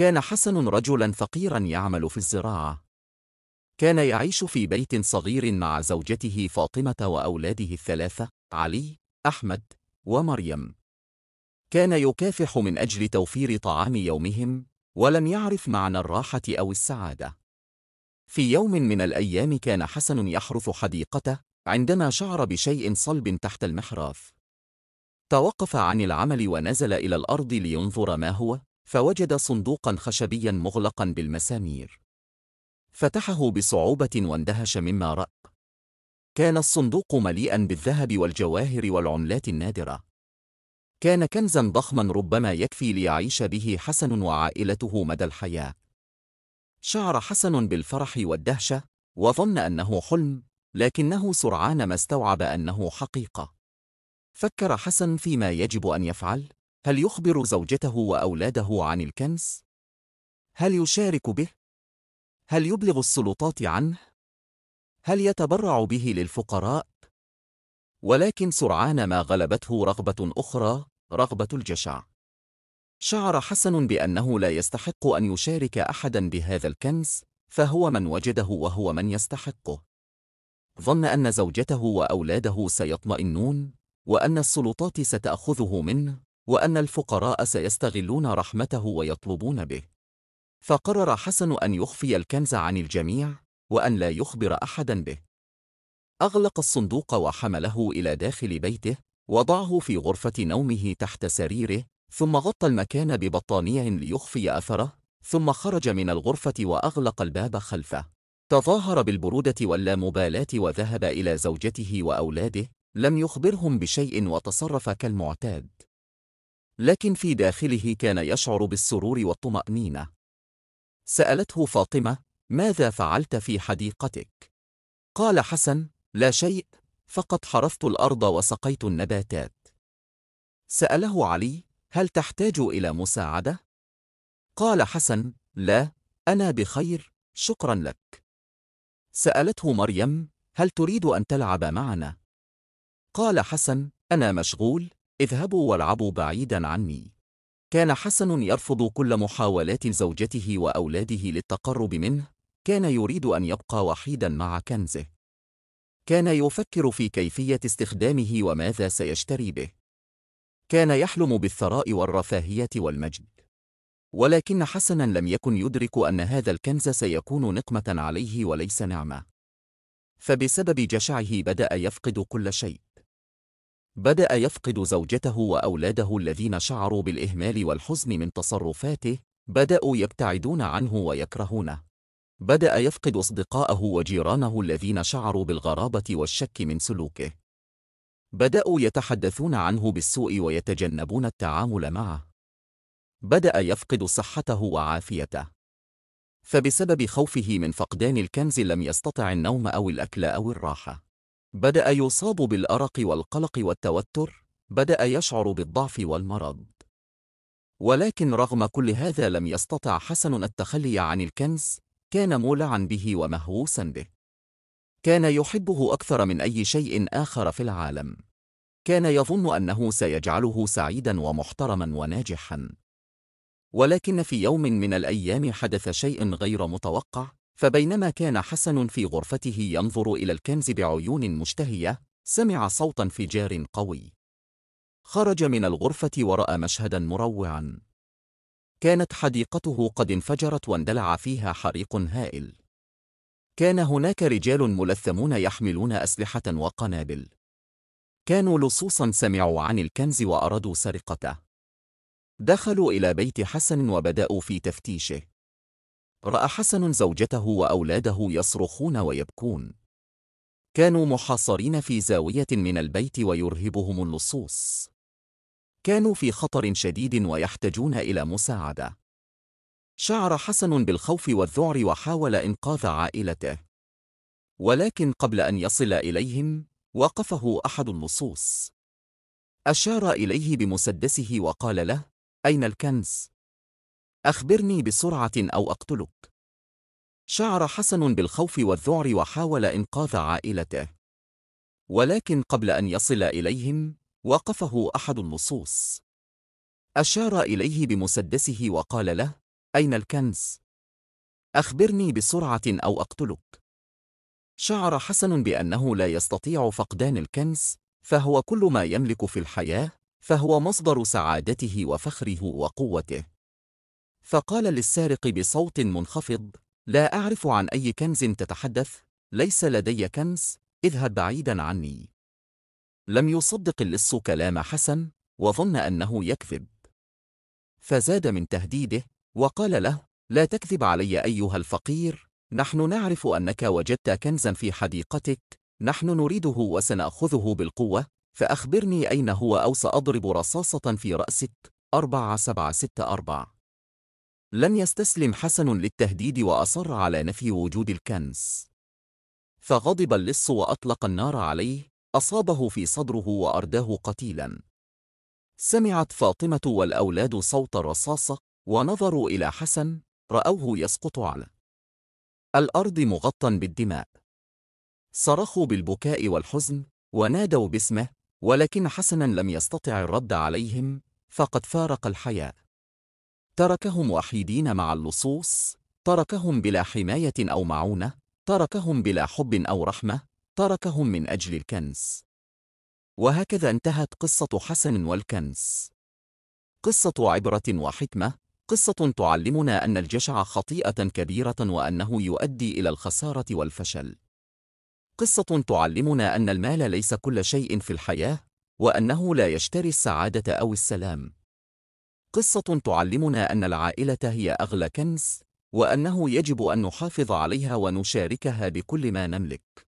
كان حسن رجلا فقيرا يعمل في الزراعة كان يعيش في بيت صغير مع زوجته فاطمة وأولاده الثلاثة علي، أحمد، ومريم كان يكافح من أجل توفير طعام يومهم ولم يعرف معنى الراحة أو السعادة في يوم من الأيام كان حسن يحرث حديقته عندما شعر بشيء صلب تحت المحراث توقف عن العمل ونزل إلى الأرض لينظر ما هو فوجد صندوقا خشبيا مغلقا بالمسامير فتحه بصعوبة واندهش مما رأى كان الصندوق مليئا بالذهب والجواهر والعملات النادرة كان كنزا ضخما ربما يكفي ليعيش به حسن وعائلته مدى الحياة شعر حسن بالفرح والدهشة وظن أنه حلم لكنه سرعان ما استوعب أنه حقيقة فكر حسن فيما يجب أن يفعل هل يخبر زوجته وأولاده عن الكنس؟ هل يشارك به؟ هل يبلغ السلطات عنه؟ هل يتبرع به للفقراء؟ ولكن سرعان ما غلبته رغبة أخرى، رغبة الجشع. شعر حسن بأنه لا يستحق أن يشارك أحدا بهذا الكنس، فهو من وجده وهو من يستحقه. ظن أن زوجته وأولاده سيطمئنون، وأن السلطات ستأخذه منه، وأن الفقراء سيستغلون رحمته ويطلبون به فقرر حسن أن يخفي الكنز عن الجميع وأن لا يخبر أحدا به أغلق الصندوق وحمله إلى داخل بيته وضعه في غرفة نومه تحت سريره ثم غطى المكان ببطانية ليخفي أثره ثم خرج من الغرفة وأغلق الباب خلفه تظاهر بالبرودة واللامبالاة وذهب إلى زوجته وأولاده لم يخبرهم بشيء وتصرف كالمعتاد لكن في داخله كان يشعر بالسرور والطمأنينة. سألته فاطمة: ماذا فعلت في حديقتك؟ قال حسن: لا شيء، فقد حرثت الأرض وسقيت النباتات. سأله علي: هل تحتاج إلى مساعدة؟ قال حسن: لا، أنا بخير، شكرا لك. سألته مريم: هل تريد أن تلعب معنا؟ قال حسن: أنا مشغول، اذهبوا والعبوا بعيدا عني كان حسن يرفض كل محاولات زوجته وأولاده للتقرب منه كان يريد أن يبقى وحيدا مع كنزه كان يفكر في كيفية استخدامه وماذا سيشتري به كان يحلم بالثراء والرفاهية والمجد ولكن حسنا لم يكن يدرك أن هذا الكنز سيكون نقمة عليه وليس نعمة فبسبب جشعه بدأ يفقد كل شيء بدأ يفقد زوجته وأولاده الذين شعروا بالإهمال والحزن من تصرفاته بدأوا يبتعدون عنه ويكرهونه بدأ يفقد أصدقاءه وجيرانه الذين شعروا بالغرابة والشك من سلوكه بدأوا يتحدثون عنه بالسوء ويتجنبون التعامل معه بدأ يفقد صحته وعافيته فبسبب خوفه من فقدان الكنز لم يستطع النوم أو الأكل أو الراحة بدأ يصاب بالأرق والقلق والتوتر، بدأ يشعر بالضعف والمرض. ولكن رغم كل هذا لم يستطع حسن التخلي عن الكنز، كان مولعا به ومهووسا به. كان يحبه أكثر من أي شيء آخر في العالم. كان يظن أنه سيجعله سعيدا ومحترما وناجحا. ولكن في يوم من الأيام حدث شيء غير متوقع، فبينما كان حسن في غرفته ينظر إلى الكنز بعيون مشتهية، سمع صوت انفجار قوي. خرج من الغرفة ورأى مشهدا مروعا. كانت حديقته قد انفجرت واندلع فيها حريق هائل. كان هناك رجال ملثمون يحملون أسلحة وقنابل. كانوا لصوصا سمعوا عن الكنز وأرادوا سرقته. دخلوا إلى بيت حسن وبدأوا في تفتيشه. رأى حسن زوجته وأولاده يصرخون ويبكون كانوا محاصرين في زاوية من البيت ويرهبهم اللصوص كانوا في خطر شديد ويحتاجون إلى مساعدة شعر حسن بالخوف والذعر وحاول إنقاذ عائلته ولكن قبل أن يصل إليهم وقفه أحد اللصوص أشار إليه بمسدسه وقال له أين الكنز؟ أخبرني بسرعة أو أقتلك. شعر حسن بالخوف والذعر وحاول إنقاذ عائلته. ولكن قبل أن يصل إليهم، وقفه أحد اللصوص. أشار إليه بمسدسه وقال له: أين الكنز؟ أخبرني بسرعة أو أقتلك. شعر حسن بأنه لا يستطيع فقدان الكنز، فهو كل ما يملك في الحياة، فهو مصدر سعادته وفخره وقوته. فقال للسارق بصوت منخفض لا أعرف عن أي كنز تتحدث ليس لدي كنز اذهب بعيدا عني لم يصدق اللص كلام حسن وظن أنه يكذب فزاد من تهديده وقال له لا تكذب علي أيها الفقير نحن نعرف أنك وجدت كنزا في حديقتك نحن نريده وسنأخذه بالقوة فأخبرني أين هو أو سأضرب رصاصة في رأسك 4764 لم يستسلم حسن للتهديد وأصر على نفي وجود الكنز فغضب اللص وأطلق النار عليه أصابه في صدره وأرداه قتيلا سمعت فاطمة والأولاد صوت الرصاصة ونظروا إلى حسن رأوه يسقط على الأرض مغطى بالدماء صرخوا بالبكاء والحزن ونادوا باسمه ولكن حسنا لم يستطع الرد عليهم فقد فارق الحياة تركهم وحيدين مع اللصوص تركهم بلا حماية أو معونة تركهم بلا حب أو رحمة تركهم من أجل الكنز وهكذا انتهت قصة حسن والكنز قصة عبرة وحكمة قصة تعلمنا أن الجشع خطيئة كبيرة وأنه يؤدي إلى الخسارة والفشل قصة تعلمنا أن المال ليس كل شيء في الحياة وأنه لا يشتري السعادة أو السلام قصة تعلمنا أن العائلة هي أغلى كنز، وأنه يجب أن نحافظ عليها ونشاركها بكل ما نملك.